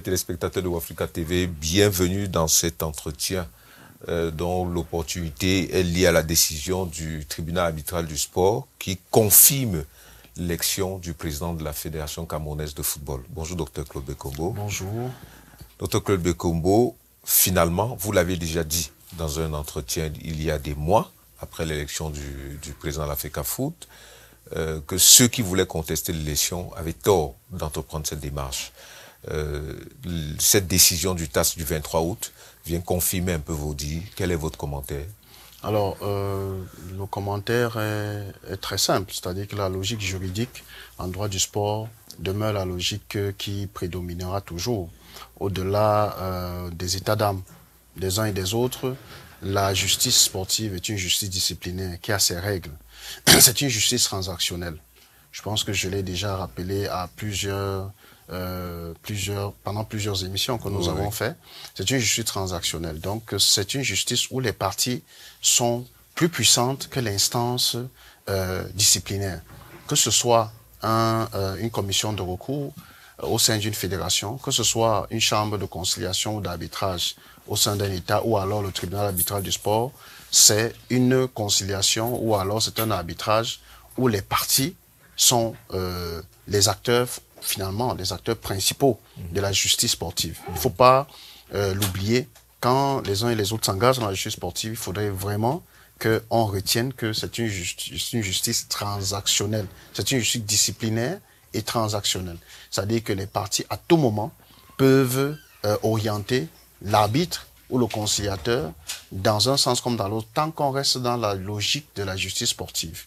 téléspectateurs de Wafrica TV, bienvenue dans cet entretien euh, dont l'opportunité est liée à la décision du tribunal arbitral du sport qui confirme l'élection du président de la Fédération camerounaise de football. Bonjour, docteur Claude Bekombo. Bonjour. Docteur Claude Bekombo, finalement, vous l'avez déjà dit dans un entretien il y a des mois, après l'élection du, président de la FECA Foot, euh, que ceux qui voulaient contester l'élection avaient tort d'entreprendre cette démarche. Euh, cette décision du TAS du 23 août vient confirmer un peu vos dires. Quel est votre commentaire alors, euh, le commentaire est, très simple, c'est-à-dire que la logique juridique en droit du sport demeure la logique qui prédominera toujours. Au-delà euh, des états d'âme des uns et des autres, la justice sportive est une justice disciplinaire qui a ses règles. C'est une justice transactionnelle. Je pense que je l'ai déjà rappelé à plusieurs euh, plusieurs, pendant plusieurs émissions que nous avons fait. C'est une justice transactionnelle. Donc, c'est une justice où les parties sont plus puissantes que l'instance euh, disciplinaire. Que ce soit euh, une commission de recours au sein d'une fédération, que ce soit une chambre de conciliation ou d'arbitrage au sein d'un État ou alors le tribunal arbitral du sport, c'est une conciliation ou alors c'est un arbitrage où les parties sont les acteurs finalement les acteurs principaux de la justice sportive. Il ne faut pas euh, l'oublier. Quand les uns et les autres s'engagent dans la justice sportive, il faudrait vraiment qu'on retienne que c'est une, justice, transactionnelle. C'est une justice disciplinaire et transactionnelle. C'est-à-dire que les parties, à tout moment, peuvent euh, orienter l'arbitre ou le conciliateur dans un sens comme dans l'autre, tant qu'on reste dans la logique de la justice sportive.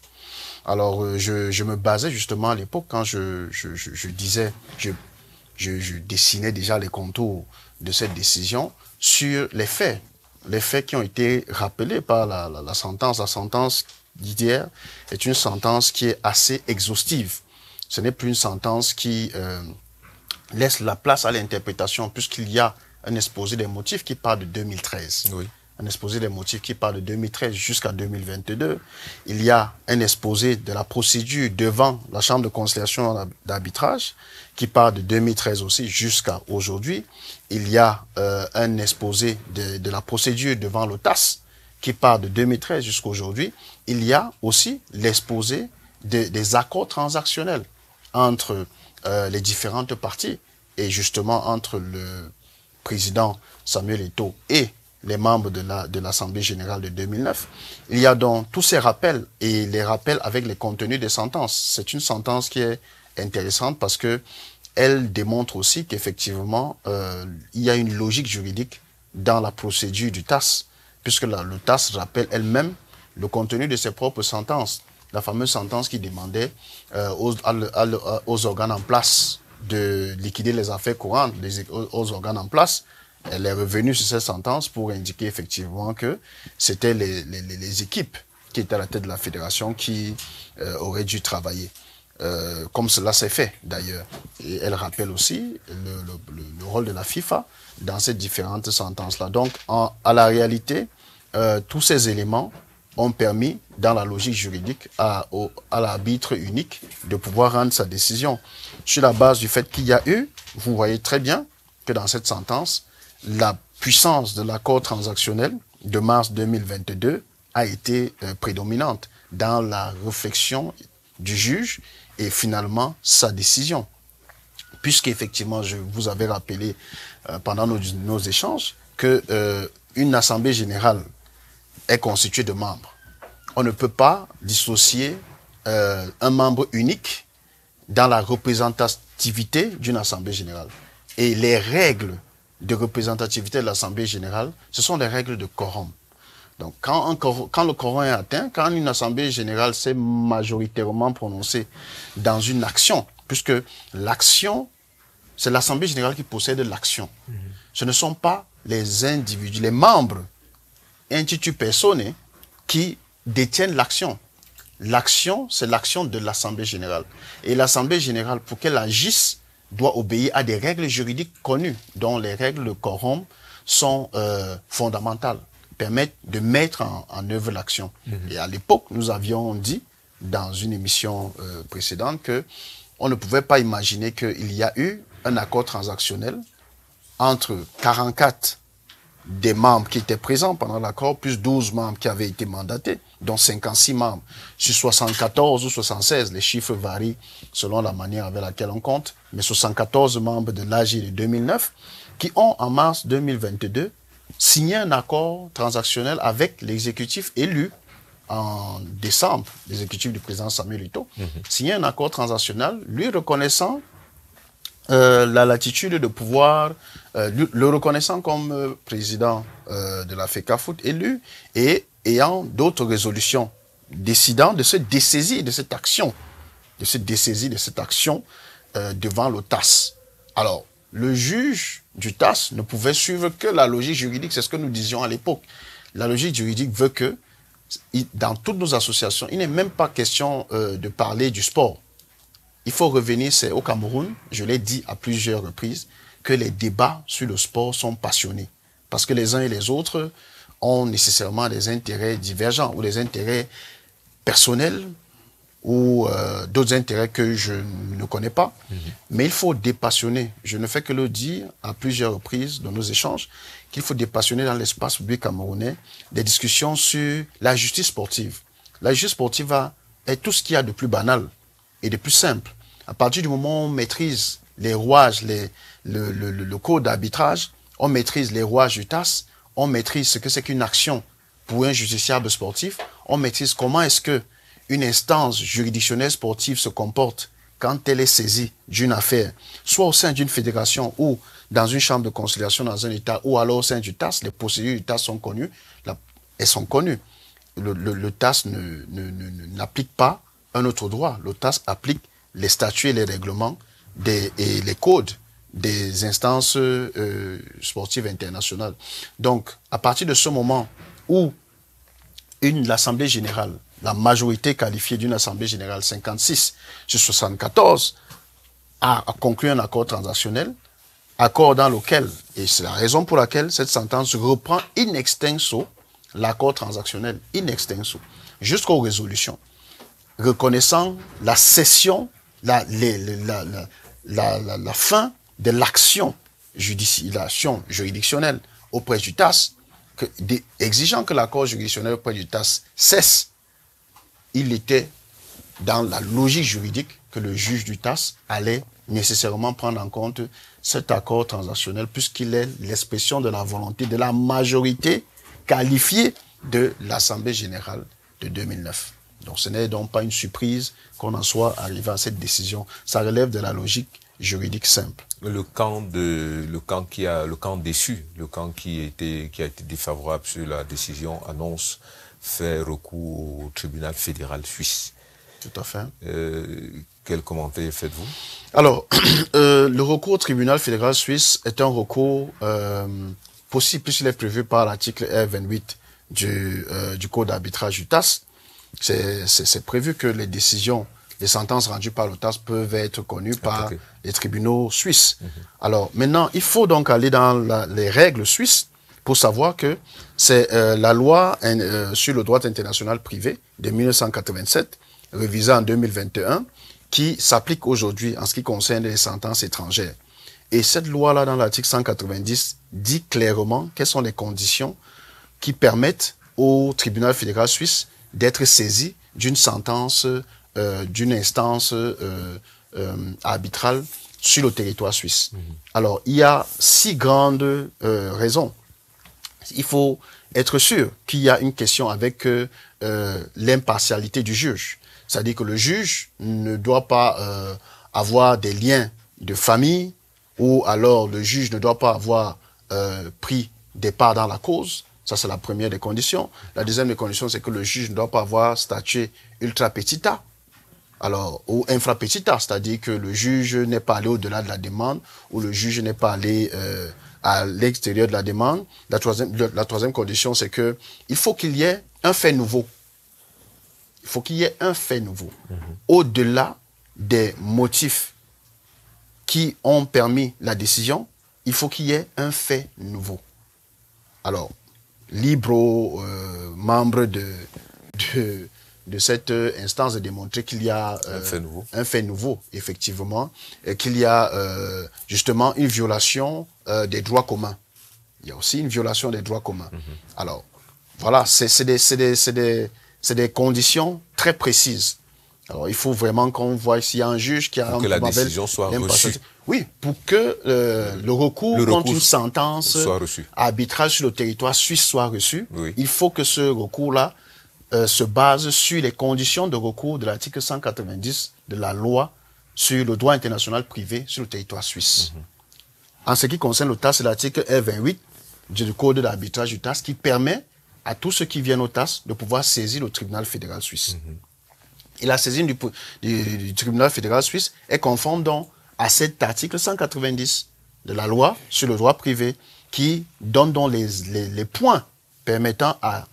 Alors, euh, je, me basais justement à l'époque quand je, disais, je, dessinais déjà les contours de cette décision sur les faits, les faits qui ont été rappelés par la, sentence. La sentence d'hier est une sentence qui est assez exhaustive. Ce n'est plus une sentence qui euh, laisse la place à l'interprétation puisqu'il y a un exposé des motifs qui part de 2013. Oui un exposé des motifs qui part de 2013 jusqu'à 2022. Il y a un exposé de la procédure devant la Chambre de conciliation d'arbitrage qui part de 2013 aussi jusqu'à aujourd'hui. Il y a euh, un exposé de, la procédure devant l'OTAS qui part de 2013 jusqu'à aujourd'hui. Il y a aussi l'exposé des accords transactionnels entre euh, les différentes parties et justement entre le président Samuel Eto et les membres de de l'Assemblée générale de 2009. Il y a donc tous ces rappels et les rappels avec les contenus des sentences. C'est une sentence qui est intéressante parce que elle démontre aussi qu'effectivement euh, il y a une logique juridique dans la procédure du TAS, puisque le TAS rappelle elle-même le contenu de ses propres sentences, la fameuse sentence qui demandait euh, aux, aux organes en place de liquider les affaires courantes, aux organes en place elle est revenue sur cette sentence pour indiquer effectivement que c'était les, équipes qui étaient à la tête de la fédération qui euh, auraient dû travailler. Euh, comme cela s'est fait d'ailleurs. Et elle rappelle aussi le, rôle de la FIFA dans ces différentes sentences-là. Donc, à la réalité, euh, tous ces éléments ont permis, dans la logique juridique, à l'arbitre unique de pouvoir rendre sa décision. Sur la base du fait qu'il y a eu, vous voyez très bien que dans cette sentence, la puissance de l'accord transactionnel de mars 2022 a été euh, prédominante dans la réflexion du juge et finalement sa décision. Puisqu'effectivement, je vous avais rappelé euh, pendant nos, échanges que euh, une assemblée générale est constituée de membres. On ne peut pas dissocier un membre unique dans la représentativité d'une assemblée générale. Et les règles de représentativité de l'Assemblée générale, ce sont les règles de quorum. Donc, quand, quand le quorum est atteint, quand une Assemblée générale s'est majoritairement prononcée dans une action, puisque l'action, c'est l'Assemblée générale qui possède l'action. Ce ne sont pas les individus, les membres, instituts personnes, qui détiennent l'action. L'action, c'est l'action de l'Assemblée générale. Et l'Assemblée générale, pour qu'elle agisse, doit obéir à des règles juridiques connues, dont les règles de quorum sont euh, fondamentales, permettent de mettre en, œuvre l'action. Mhm. Et à l'époque, nous avions dit, dans une émission euh, précédente, que on ne pouvait pas imaginer qu'il y a eu un accord transactionnel entre 44 des membres qui étaient présents pendant l'accord, plus 12 membres qui avaient été mandatés, dont 56 membres sur 74 ou 76. Les chiffres varient selon la manière avec laquelle on compte, mais 74 membres de l'AGI de 2009 qui ont, en mars 2022, signé un accord transactionnel avec l'exécutif élu en décembre, l'exécutif du président Samuel Ito, mhm. signé un accord transactionnel lui reconnaissant euh, la latitude de pouvoir euh, le reconnaissant comme euh, président de la FECAFOOT élu et ayant d'autres résolutions, décidant de se dessaisir de cette action, de se dessaisir de cette action devant le TAS. Alors, le juge du TAS ne pouvait suivre que la logique juridique, c'est ce que nous disions à l'époque. La logique juridique veut que, dans toutes nos associations, il n'est même pas question de parler du sport il faut revenir, c'est au Cameroun, je l'ai dit à plusieurs reprises, que les débats sur le sport sont passionnés. Parce que les uns et les autres ont nécessairement des intérêts divergents ou des intérêts personnels ou euh, d'autres intérêts que je ne connais pas. Mhm. Mais il faut dépassionner. Je ne fais que le dire à plusieurs reprises dans nos échanges qu'il faut dépassionner dans l'espace public camerounais des discussions sur la justice sportive. La justice sportive est tout ce qu'il y a de plus banal et de plus simple à partir du moment où on maîtrise les rouages, le, code d'arbitrage, on maîtrise les rouages du TAS, on maîtrise ce que c'est qu'une action pour un justiciable sportif, on maîtrise comment est-ce que une instance juridictionnelle sportive se comporte quand elle est saisie d'une affaire, soit au sein d'une fédération ou dans une chambre de conciliation dans un État, ou alors au sein du TAS, les procédures du TAS sont connues, elles sont connues. Le, TAS n'applique pas un autre droit, le TAS applique les statuts et les règlements des, et les codes des instances euh, sportives internationales. Donc, à partir de ce moment où une l'assemblée générale, la majorité qualifiée d'une assemblée générale 56 sur 74 a conclu un accord transactionnel, accord dans lequel, et c'est la raison pour laquelle cette sentence reprend in extenso l'accord transactionnel, in extenso, jusqu'aux résolutions, reconnaissant la cession la, fin de l'action juridictionnelle auprès du TAS, que, exigeant que l'accord juridictionnel auprès du TAS cesse, il était dans la logique juridique que le juge du TAS allait nécessairement prendre en compte cet accord transactionnel puisqu'il est l'expression de la volonté de la majorité qualifiée de l'Assemblée générale de 2009. Donc ce n'est donc pas une surprise qu'on en soit arrivé à cette décision. Ça relève de la logique juridique simple. Le camp de le camp qui a le camp déçu, le camp qui était qui a été défavorable sur la décision annonce faire recours au tribunal fédéral suisse. Tout à fait. Euh, quel commentaire faites-vous Alors, euh, le recours au tribunal fédéral suisse est un recours euh, possible puisqu'il est prévu par l'article R28 du, du Code d'arbitrage du TAS c'est prévu que les décisions, les sentences rendues par l'OTAS peuvent être connues par les tribunaux suisses. Mhm. Alors maintenant, il faut donc aller dans les règles suisses pour savoir que c'est euh, la loi euh, sur le droit international privé de 1987, révisée en 2021, qui s'applique aujourd'hui en ce qui concerne les sentences étrangères. Et cette loi-là, dans l'article 190, dit clairement quelles sont les conditions qui permettent au tribunal fédéral suisse d'être saisi d'une sentence, euh, d'une instance euh, euh, arbitrale sur le territoire suisse. Mhm. Alors, il y a six grandes raisons. Il faut être sûr qu'il y a une question avec l'impartialité du juge. C'est-à-dire que le juge ne doit pas avoir des liens de famille ou alors le juge ne doit pas avoir pris des parts dans la cause ça, c'est la première des conditions. La deuxième des conditions, c'est que le juge ne doit pas avoir statué ultra petita. Alors, ou infra petita, c'est-à-dire que le juge n'est pas allé au-delà de la demande ou le juge n'est pas allé euh, à l'extérieur de la demande. La troisième, la troisième condition, c'est que il faut qu'il y ait un fait nouveau. Il faut qu'il y ait un fait nouveau. Mm-hmm. Au-delà des motifs qui ont permis la décision, il faut qu'il y ait un fait nouveau. Alors, libre membre euh, membres de, de, de, cette instance de démontrer qu'il y a euh, un, fait nouveau. effectivement, et qu'il y a euh, justement une violation des droits communs. Il y a aussi une violation des droits communs. Mhm. Alors, voilà, c'est des, conditions très précises. Alors, il faut vraiment qu'on voit s'il y a un juge qui a... un la décision soit reçue. Oui, pour que euh, le, recours contre une sentence arbitrale sur le territoire suisse soit reçu, il faut que ce recours-là euh, se base sur les conditions de recours de l'article 190 de la loi sur le droit international privé sur le territoire suisse. Mhm. En ce qui concerne le TAS, c'est l'article R28 du Code d'arbitrage du TAS qui permet à tous ceux qui viennent au TAS de pouvoir saisir le tribunal fédéral suisse. Mhm. Et la saisine du, du tribunal fédéral suisse est conforme donc à cet article 190 de la loi sur le droit privé qui donne donc les, points permettant à,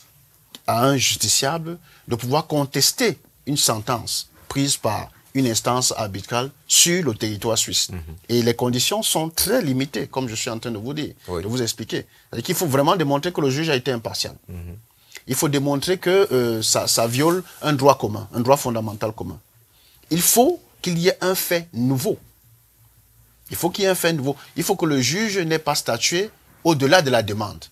un justiciable de pouvoir contester une sentence prise par une instance arbitrale sur le territoire suisse. Mhm. Et les conditions sont très limitées, comme je suis en train de vous dire, de vous expliquer. Il faut vraiment démontrer que le juge a été impartial. Mhm. Il faut démontrer que euh, ça, viole un droit commun, un droit fondamental commun. Il faut qu'il y ait un fait nouveau il faut qu'il ait Il faut que le juge n'ait pas statué au-delà de la demande.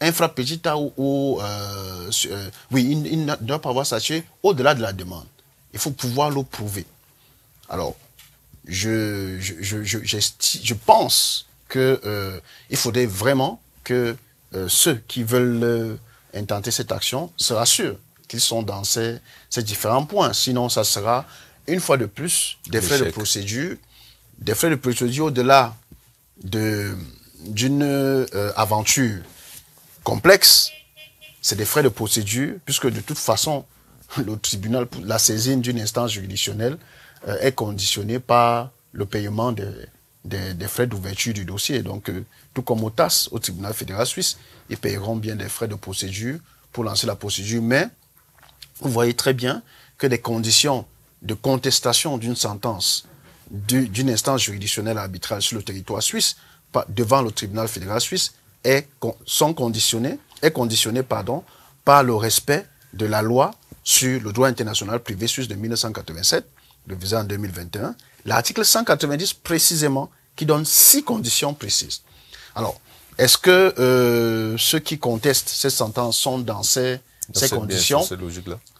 infra ou, ou euh, euh, oui, il, ne doit pas avoir statué au-delà de la demande. Il faut pouvoir le prouver. Alors, je, je, pense qu'il euh, faudrait vraiment que ceux qui veulent intenter cette action se rassurent qu'ils sont dans ces, ces différents points. Sinon, ça sera une fois de plus des frais de procédure des frais de procédure au-delà de, d'une euh, aventure complexe, c'est des frais de procédure, puisque de toute façon, le tribunal, la saisine d'une instance juridictionnelle euh, est conditionnée par le paiement des, frais d'ouverture du dossier. Donc, euh, tout comme au TAS, au tribunal fédéral suisse, ils paieront bien des frais de procédure pour lancer la procédure, mais vous voyez très bien que des conditions de contestation d'une sentence d'une instance juridictionnelle arbitrale sur le territoire suisse devant le tribunal fédéral suisse est, sont conditionnés, est conditionné pardon, par le respect de la loi sur le droit international privé suisse de 1987, visant en 2021, l'article 190 précisément qui donne six conditions précises. Alors, est-ce que euh, ceux qui contestent ces sentences sont dans ces ces conditions, ce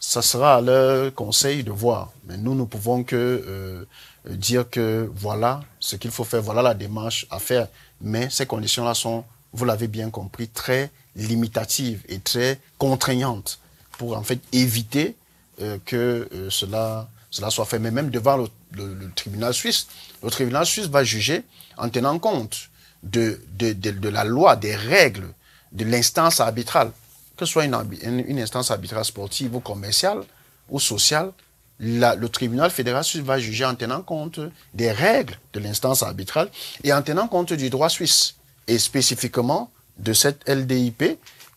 ça sera à leur conseil de voir. Mais nous ne pouvons que euh, euh, dire que voilà ce qu'il faut faire, voilà la démarche à faire. Mais ces conditions-là sont, vous l'avez bien compris, très limitatives et très contraignantes pour en fait éviter euh, que cela cela soit fait. Mais même devant le, tribunal suisse, le tribunal suisse va juger en tenant compte de, de la loi, des règles, de l'instance arbitrale que ce soit une, instance arbitrale sportive ou commerciale ou sociale, le tribunal fédéral suisse va juger en tenant compte des règles de l'instance arbitrale et en tenant compte du droit suisse, et spécifiquement de cette LDIP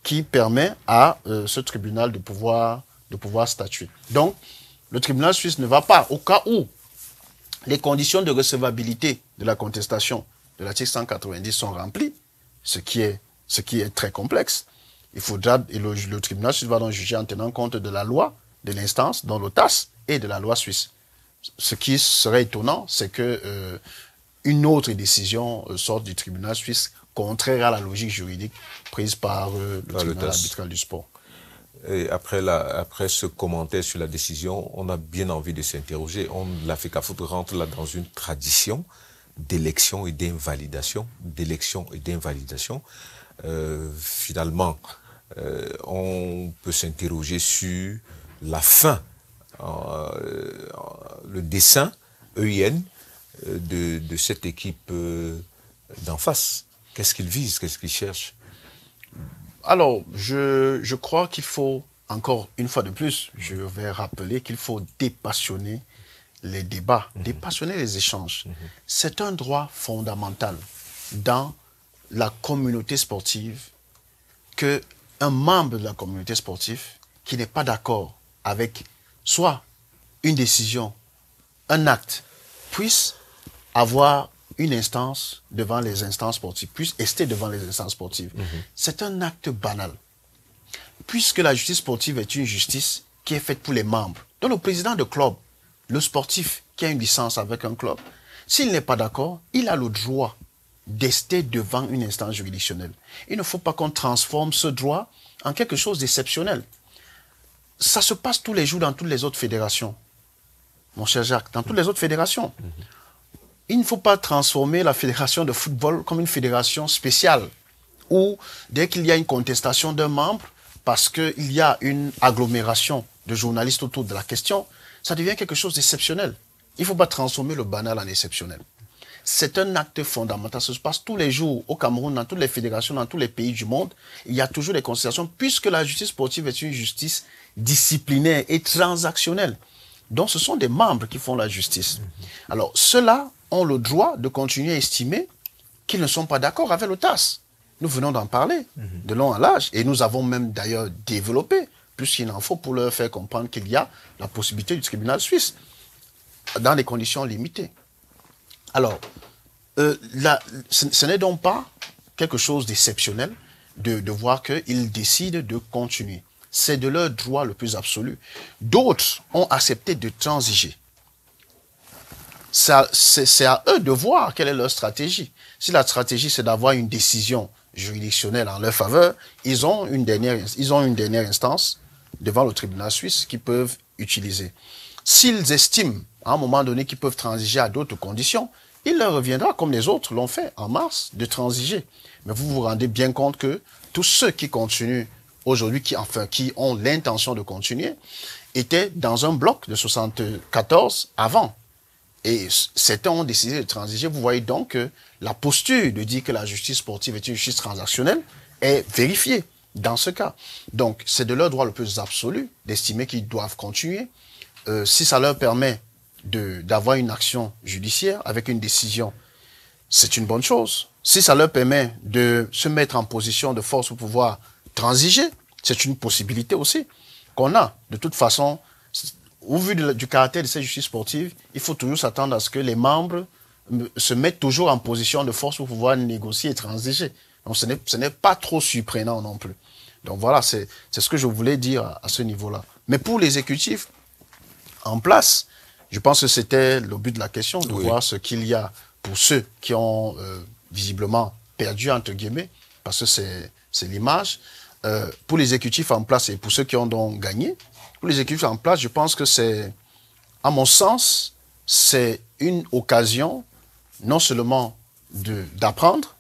qui permet à euh, ce tribunal de pouvoir, statuer. Donc, le tribunal suisse ne va pas, au cas où les conditions de recevabilité de la contestation de l'article 190 sont remplies, ce qui est très complexe, il et le, tribunal suisse va donc juger en tenant compte de la loi de l'instance, dans l'OTAS et de la loi suisse. Ce qui serait étonnant, c'est que euh, une autre décision euh, sorte du tribunal suisse contraire à la logique juridique prise par euh, le tribunal arbitral du sport. Et après, après ce commentaire sur la décision, on a bien envie de s'interroger. On l'a fait qu'à foutre rentre là dans une tradition d'élection et d'invalidation, d'élection et d'invalidation. Euh, finalement, euh, on peut s'interroger sur la fin, euh, le dessin EIN de, cette équipe d'en face. Qu'est-ce qu'ils visent Qu'est-ce qu'ils cherchent Alors, je, je crois qu'il faut, encore une fois de plus, je vais rappeler qu'il faut dépassionner les débats, mhm. dépassionner les échanges. Mhm. C'est un droit fondamental dans la communauté sportive que membre de la communauté sportive qui n'est pas d'accord avec soit une décision, un acte, puisse avoir une instance devant les instances sportives, puisse rester devant les instances sportives. Mhm. C'est un acte banal. Puisque la justice sportive est une justice qui est faite pour les membres. Donc le président de club, le sportif qui a une licence avec un club, s'il n'est pas d'accord, il a le droit d'ester devant une instance juridictionnelle. Il ne faut pas qu'on transforme ce droit en quelque chose d'exceptionnel. Ça se passe tous les jours dans toutes les autres fédérations. Mon cher Jacques, dans toutes les autres fédérations. Mhm. Il ne faut pas transformer la fédération de football comme une fédération spéciale, où dès qu'il y a une contestation d'un membre, parce qu'il y a une agglomération de journalistes autour de la question, ça devient quelque chose d'exceptionnel. Il ne faut pas transformer le banal en exceptionnel. C'est un acte fondamental. Ça se passe tous les jours au Cameroun, dans toutes les fédérations, dans tous les pays du monde. Il y a toujours des considérations, puisque la justice sportive est une justice disciplinaire et transactionnelle. Donc ce sont des membres qui font la justice. Alors ceux-là ont le droit de continuer à estimer qu'ils ne sont pas d'accord avec le Nous venons d'en parler de long à large et nous avons même d'ailleurs développé plus qu'il en faut pour leur faire comprendre qu'il y a la possibilité du tribunal suisse dans des conditions limitées. Alors, euh, ce, n'est donc pas quelque chose d'exceptionnel de, voir qu'ils décident de continuer. C'est de leur droit le plus absolu. D'autres ont accepté de transiger. C'est à, eux de voir quelle est leur stratégie. Si la stratégie, c'est d'avoir une décision juridictionnelle en leur faveur, ils ont une dernière, ils ont une dernière instance devant le tribunal suisse qu'ils peuvent utiliser. S'ils estiment, à un moment donné, qu'ils peuvent transiger à d'autres conditions, il leur reviendra, comme les autres l'ont fait en mars, de transiger. Mais vous vous rendez bien compte que tous ceux qui continuent aujourd'hui, qui, enfin, qui ont l'intention de continuer, étaient dans un bloc de 74 avant. Et certains ont décidé de transiger. Vous voyez donc que la posture de dire que la justice sportive est une justice transactionnelle est vérifiée dans ce cas. Donc, c'est de leur droit le plus absolu d'estimer qu'ils doivent continuer. Euh, si ça leur permet d'avoir une action judiciaire avec une décision, c'est une bonne chose. Si ça leur permet de se mettre en position de force pour pouvoir transiger, c'est une possibilité aussi qu'on a. De toute façon, au vu du caractère de cette justice sportive, il faut toujours s'attendre à ce que les membres se mettent toujours en position de force pour pouvoir négocier et transiger. Donc ce n'est pas trop surprenant non plus. Donc voilà, c'est ce que je voulais dire à ce niveau-là. Mais pour l'exécutif en place, je pense que c'était le but de la question, de voir ce qu'il y a pour ceux qui ont euh, visiblement perdu, entre guillemets, parce que c'est l'image. Euh, pour les exécutifs en place et pour ceux qui ont donc gagné, pour les en place, je pense que c'est, à mon sens, c'est une occasion non seulement d'apprendre,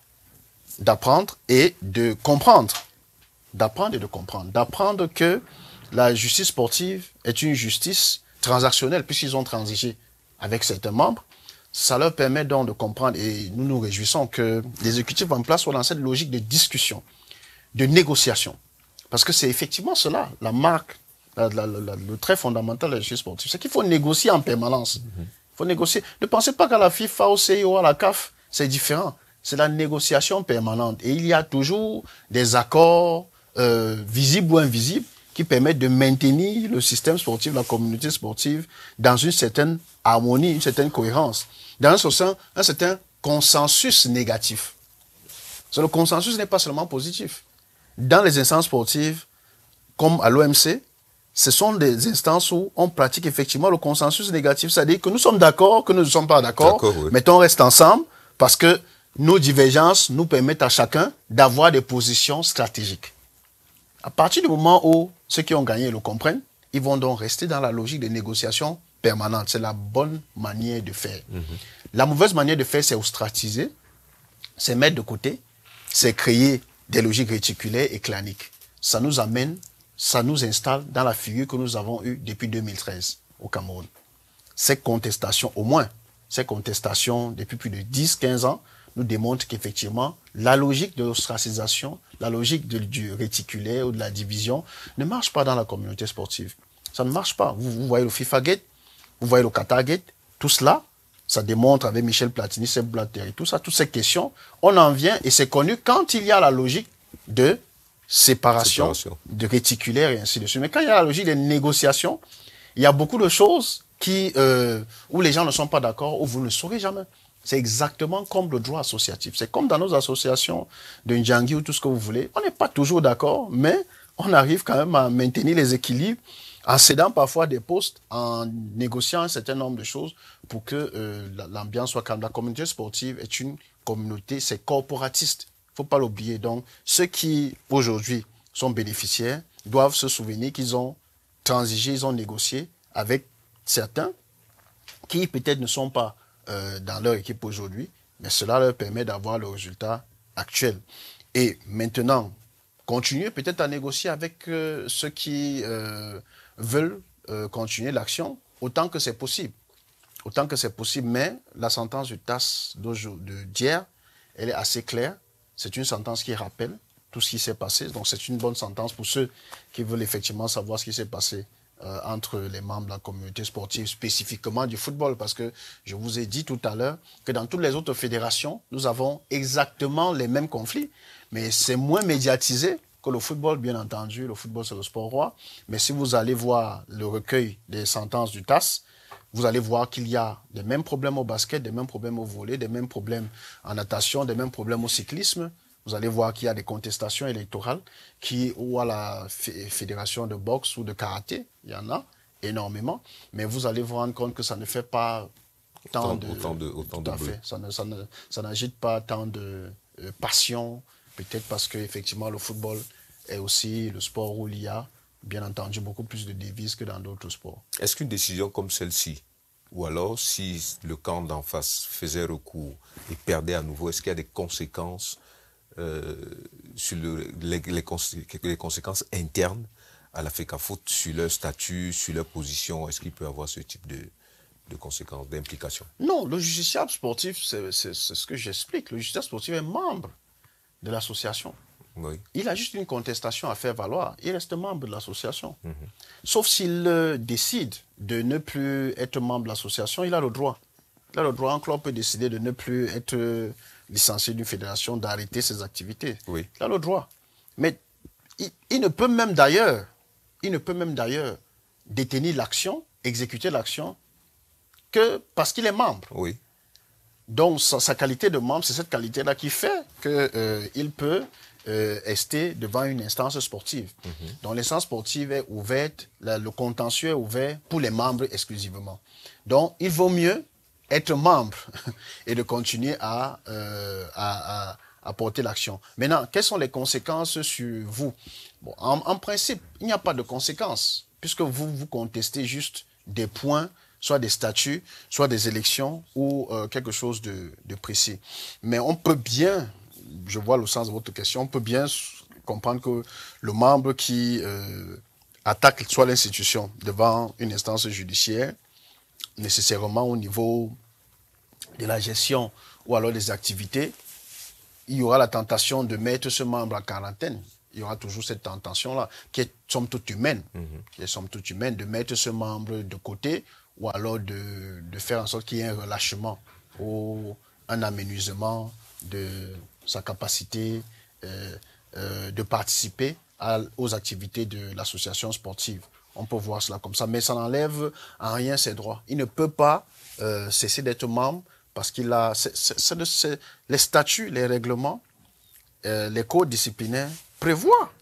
d'apprendre et de comprendre. D'apprendre et de comprendre. D'apprendre que la justice sportive est une justice transactionnel, puisqu'ils ont transigé avec certains membres, ça leur permet donc de comprendre, et nous nous réjouissons que l'exécutif en place soit dans cette logique de discussion, de négociation. Parce que c'est effectivement cela, la marque, le trait fondamental de justice sportive. C'est qu'il faut négocier en permanence. Mhm. faut négocier. Ne pensez pas qu'à la FIFA, au CIO, à la CAF, c'est différent. C'est la négociation permanente. Et il y a toujours des accords euh, visibles ou invisibles qui permettent de maintenir le système sportif, la communauté sportive, dans une certaine harmonie, une certaine cohérence, dans ce sens, un certain consensus négatif. Le consensus n'est pas seulement positif. Dans les instances sportives, comme à l'OMC, ce sont des instances où on pratique effectivement le consensus négatif, c'est-à-dire que nous sommes d'accord, que nous ne sommes pas d'accord, mais on reste ensemble parce que nos divergences nous permettent à chacun d'avoir des positions stratégiques. À partir du moment où ceux qui ont gagné le comprennent. Ils vont donc rester dans la logique de négociation permanente. C'est la bonne manière de faire. Mhm. La mauvaise manière de faire, c'est ostratiser, c'est mettre de côté, c'est créer des logiques réticulaires et claniques. Ça nous amène, ça nous installe dans la figure que nous avons eue depuis 2013 au Cameroun. Ces contestations, au moins, ces contestations depuis plus de 10-15 ans, nous démontre qu'effectivement, la logique de l'ostracisation, la logique du réticulaire ou de la division ne marche pas dans la communauté sportive. Ça ne marche pas. Vous, voyez le FIFA Gate, vous voyez le Qatar Gate, tout cela, ça démontre avec Michel Platini, Seb Blatter et tout ça, toutes ces questions, on en vient et c'est connu quand il y a la logique de séparation, de réticulaire et ainsi de suite. Mais quand il y a la logique des négociations, il y a beaucoup de choses qui euh, où les gens ne sont pas d'accord, où vous ne saurez jamais. C'est exactement comme le droit associatif. C'est comme dans nos associations de Ndjangi ou tout ce que vous voulez. On n'est pas toujours d'accord, mais on arrive quand même à maintenir les équilibres en cédant parfois des postes, en négociant un certain nombre de choses pour que euh, l'ambiance soit comme. La communauté sportive est une communauté, c'est corporatiste. il faut pas l'oublier. Donc, ceux qui, aujourd'hui, sont bénéficiaires, doivent se souvenir qu'ils ont transigé, ils ont négocié avec certains qui peut-être ne sont pas euh, dans leur équipe aujourd'hui, mais cela leur permet d'avoir le résultat actuel. Et maintenant, continuer peut-être à négocier avec euh, ceux qui euh, veulent continuer l'action autant que c'est possible. Autant que c'est possible, mais la sentence du TAS d'hier, elle est assez claire. C'est une sentence qui rappelle tout ce qui s'est passé. Donc c'est une bonne sentence pour ceux qui veulent effectivement savoir ce qui s'est passé euh, entre les membres de la communauté sportive, spécifiquement du football, parce que je vous ai dit tout à l'heure que dans toutes les autres fédérations, nous avons exactement les mêmes conflits, mais c'est moins médiatisé que le football, bien entendu. Le football, c'est le sport roi, mais si vous allez voir le recueil des sentences du TAS, vous allez voir qu'il y a des mêmes problèmes au basket, des mêmes problèmes au volet, des mêmes problèmes en natation, des mêmes problèmes au cyclisme, vous allez voir qu'il y a des contestations électorales qui, ou à la fédération de boxe ou de karaté, il y en a énormément, mais vous allez vous rendre compte que ça ne fait pas tant de... Autant de, Ça n'agite pas tant de euh, passion, peut-être parce qu'effectivement le football est aussi le sport où il y a, bien entendu, beaucoup plus de devises que dans d'autres sports. Est-ce qu'une décision comme celle-ci, ou alors si le camp d'en face faisait recours et perdait à nouveau, est-ce qu'il y a des conséquences euh, sur le, les, les, conséquences internes à la FECAFOOT sur leur statut, sur leur position Est-ce qu'il peut avoir ce type de, conséquences, d'implications Non, le judiciaire sportif, c'est ce que j'explique. Le judiciaire sportif est membre de l'association. Il a juste une contestation à faire valoir. Il reste membre de l'association. Mhm. Sauf s'il euh, décide de ne plus être membre de l'association, il a le droit. Là, le droit en club peut décider de ne plus être licencié d'une fédération, d'arrêter ses activités. Oui. le droit. Mais il, ne peut même d'ailleurs, il ne peut même d'ailleurs détenir l'action, exécuter l'action, que parce qu'il est membre. Oui. Donc sa, qualité de membre, c'est cette qualité-là qui fait qu'il euh, peut euh, rester devant une instance sportive. Mhm. Donc l'instance sportive est ouverte, le contentieux est ouvert pour les membres exclusivement. Donc il vaut mieux être membre et de continuer euh, à, à, porter l'action. Maintenant, quelles sont les conséquences sur vous bon, en, principe, il n'y a pas de conséquences, puisque vous, vous contestez juste des points, soit des statuts, soit des élections ou euh, quelque chose de, précis. Mais on peut bien, je vois le sens de votre question, on peut bien comprendre que le membre qui euh, attaque soit l'institution devant une instance judiciaire, nécessairement au niveau de la gestion ou alors des activités, il y aura la tentation de mettre ce membre en quarantaine. Il y aura toujours cette tentation-là, qui est somme toute humaine, mhm. qui est somme toute humaine, de mettre ce membre de côté ou alors de, de faire en sorte qu'il y ait un relâchement ou un aménuisement de sa capacité euh, euh, de participer aux activités de l'association sportive. On peut voir cela comme ça. Mais ça n'enlève en rien ses droits. Il ne peut pas euh, cesser d'être membre parce qu'il a les statuts, les règlements, euh, les codes disciplinaires prévoient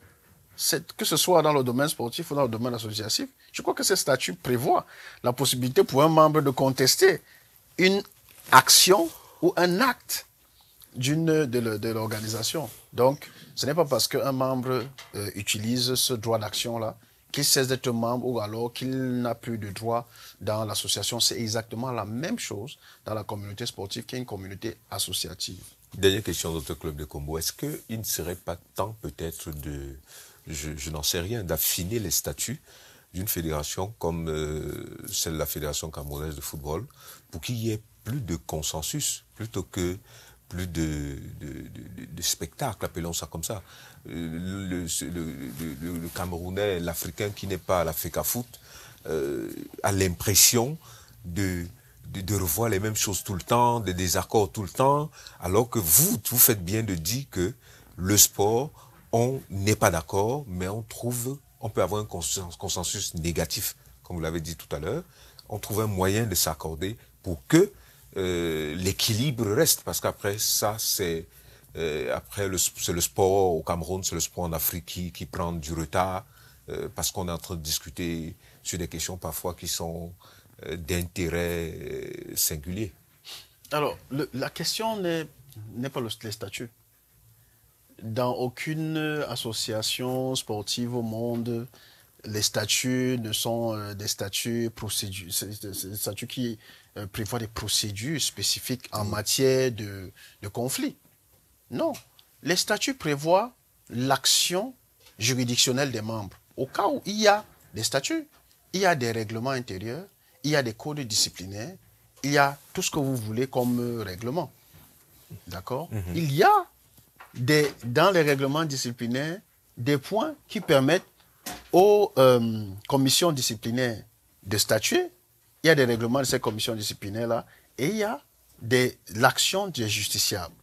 que ce soit dans le domaine sportif ou dans le domaine associatif. Je crois que ces statuts prévoient la possibilité pour un membre de contester une action ou un acte d'une de, l'organisation. Donc, ce n'est pas parce qu'un membre euh, utilise ce droit d'action-là qu'il cesse d'être membre ou alors qu'il n'a plus de droit dans l'association. C'est exactement la même chose dans la communauté sportive qu'une communauté associative. Dernière question, notre club de Combo. Est-ce qu'il ne serait pas temps peut-être de, je, n'en sais rien, d'affiner les statuts d'une fédération comme euh, celle de la Fédération camerounaise de football pour qu'il y ait plus de consensus plutôt que plus de, de, spectacle, appelons ça comme ça. Euh, le, Camerounais, l'Africain qui n'est pas à la à foot, euh, a l'impression de, de, revoir les mêmes choses tout le temps, des désaccords tout le temps, alors que vous, vous faites bien de dire que le sport, on n'est pas d'accord, mais on trouve, on peut avoir un consensus négatif, comme vous l'avez dit tout à l'heure, on trouve un moyen de s'accorder pour que euh, l'équilibre reste, parce qu'après ça, c'est euh, après le, le sport au Cameroun, c'est le sport en Afrique qui, qui prend du retard, euh, parce qu'on est en train de discuter sur des questions parfois qui sont d'intérêt singulier. Alors, la question n'est pas le, statut. Dans aucune association sportive au monde, les statuts ne sont euh, des statuts procédures, statuts qui euh, prévoient des procédures spécifiques en mm. matière de, de conflit. Non, les statuts prévoient l'action juridictionnelle des membres. Au cas où il y a des statuts, il y a des règlements intérieurs, il y a des codes disciplinaires, il y a tout ce que vous voulez comme euh, règlement. D'accord mm-hmm. Il y a des, dans les règlements disciplinaires des points qui permettent aux euh, commissions disciplinaires de statuer, il y a des règlements de ces commissions disciplinaires-là, et il y a des, l'action des justiciables.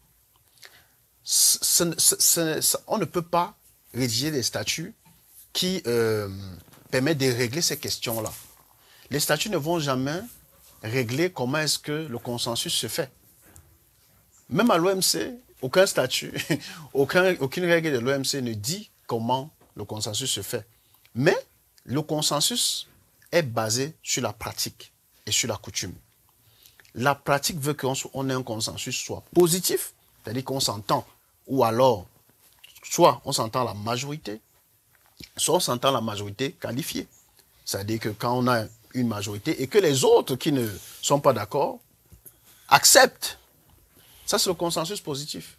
on ne peut pas rédiger des statuts qui euh, permettent de régler ces questions-là. Les statuts ne vont jamais régler comment est-ce que le consensus se fait. Même à l'OMC, aucun statut, aucun, aucune règle de l'OMC ne dit comment le consensus se fait. Mais le consensus est basé sur la pratique et sur la coutume. La pratique veut qu'on ait un consensus soit positif, c'est-à-dire qu'on s'entend, ou alors soit on s'entend la majorité, soit on s'entend la majorité qualifiée. C'est-à-dire que quand on a une majorité et que les autres qui ne sont pas d'accord acceptent. Ça, c'est le consensus positif.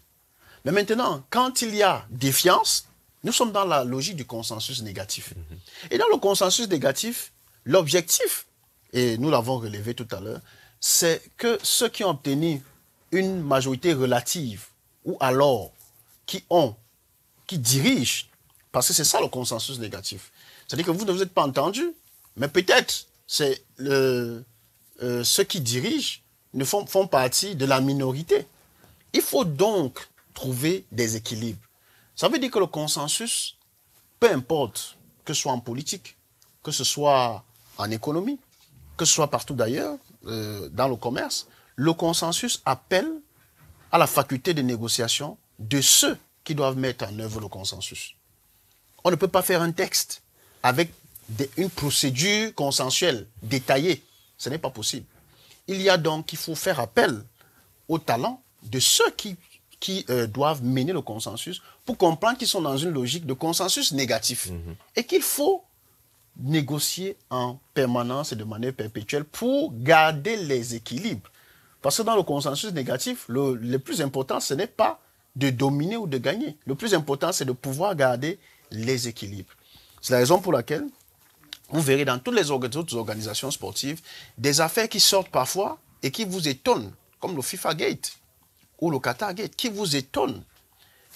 Mais maintenant, quand il y a défiance, nous sommes dans la logique du consensus négatif. Mhm. Et dans le consensus négatif, l'objectif, et nous l'avons relevé tout à l'heure, c'est que ceux qui ont obtenu une majorité relative, ou alors qui ont, qui dirigent, parce que c'est ça le consensus négatif. C'est-à-dire que vous ne vous êtes pas entendus, mais peut-être c'est euh, ceux qui dirigent ne font, font partie de la minorité. Il faut donc trouver des équilibres. Ça veut dire que le consensus, peu importe, que ce soit en politique, que ce soit en économie, que ce soit partout d'ailleurs, euh, dans le commerce, le consensus appelle à la faculté de négociation de ceux qui doivent mettre en œuvre le consensus. On ne peut pas faire un texte avec une procédure consensuelle détaillée. Ce n'est pas possible. Il y a donc, il faut faire appel au talent de ceux qui qui euh, doivent mener le consensus pour comprendre qu'ils sont dans une logique de consensus négatif mhm. et qu'il faut négocier en permanence et de manière perpétuelle pour garder les équilibres. Parce que dans le consensus négatif, le, le plus important, ce n'est pas de dominer ou de gagner. Le plus important, c'est de pouvoir garder les équilibres. C'est la raison pour laquelle vous verrez dans toutes les autres organisations sportives des affaires qui sortent parfois et qui vous étonnent, comme le FIFA Gate ou le Qatar qui vous étonne,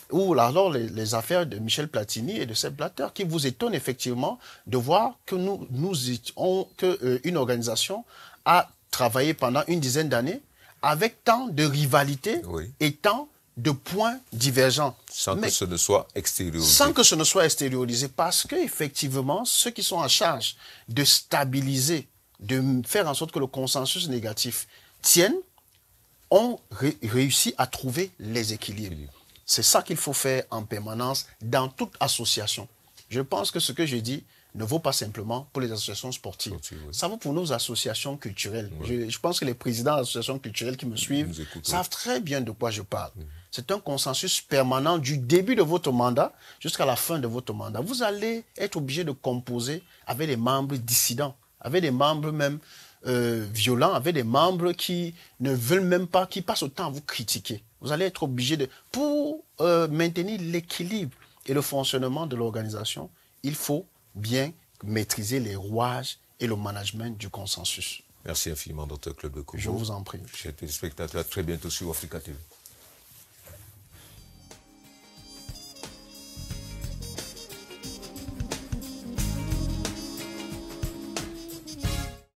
ou alors les, affaires de Michel Platini et de Seb Blatter, qui vous étonne effectivement de voir que nous, nous que, euh, une organisation a travaillé pendant une dizaine d'années avec tant de rivalités et tant de points divergents. Sans que ce ne soit extériorisé. Sans que ce ne soit extériorisé, parce que effectivement ceux qui sont en charge de stabiliser, de faire en sorte que le consensus négatif tienne, ont réussi réussit à trouver les équilibres. C'est ça qu'il faut faire en permanence dans toute association. Je pense que ce que je dis ne vaut pas simplement pour les associations sportives. Ça vaut pour nos associations culturelles. Je, pense que les présidents d'associations culturelles qui me suivent savent très bien de quoi je parle. C'est un consensus permanent du début de votre mandat jusqu'à la fin de votre mandat. Vous allez être obligé de composer avec des membres dissidents, avec des membres même euh, violent, avec des membres qui ne veulent même pas, qui passent autant à vous critiquer. Vous allez être obligé de... Pour euh, maintenir l'équilibre et le fonctionnement de l'organisation, il faut bien maîtriser les rouages et le management du consensus. Merci infiniment, Dr. de Je vous en prie. Chers téléspectateurs, à très bientôt sur Africa